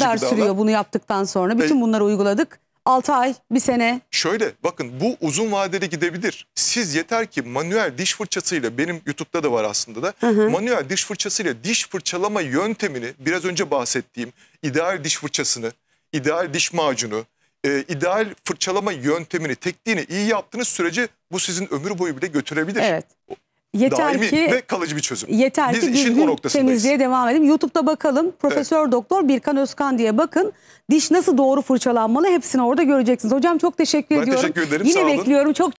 kadar gıdalar. sürüyor bunu yaptıktan sonra? Bütün e, bunları uyguladık. 6 ay, 1 sene. Şöyle bakın bu uzun vadeli gidebilir. Siz yeter ki manuel diş fırçasıyla benim YouTube'da da var aslında da. Hı hı. Manuel diş fırçasıyla diş fırçalama yöntemini biraz önce bahsettiğim ideal diş fırçasını, ideal diş macunu, e, ideal fırçalama yöntemini, tekniğini iyi yaptığınız sürece bu sizin ömür boyu bile götürebilir. Evet. Yeter daimi ki, ve kalıcı bir çözüm. Yeter Biz ki işin o noktasındayız. temizliğe devam edelim. YouTube'da bakalım. Profesör evet. Doktor Birkan Özkan diye bakın. Diş nasıl doğru fırçalanmalı hepsini orada göreceksiniz. Hocam çok teşekkür ben ediyorum. Ben teşekkür ederim. Yine bekliyorum. Çok